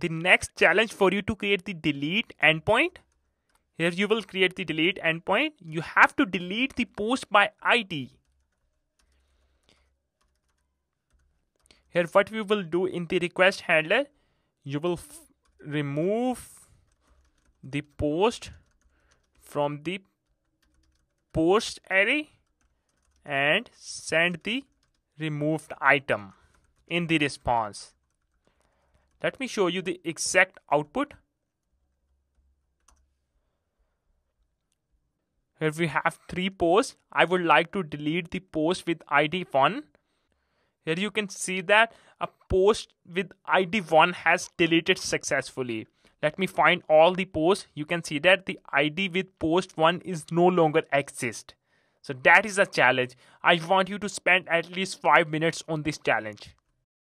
the next challenge for you to create the delete endpoint here you will create the delete endpoint you have to delete the post by id here what we will do in the request handler you will remove the post from the post array and send the removed item in the response let me show you the exact output. Here we have three posts. I would like to delete the post with ID 1. Here you can see that a post with ID 1 has deleted successfully. Let me find all the posts. You can see that the ID with post 1 is no longer exist. So that is a challenge. I want you to spend at least 5 minutes on this challenge.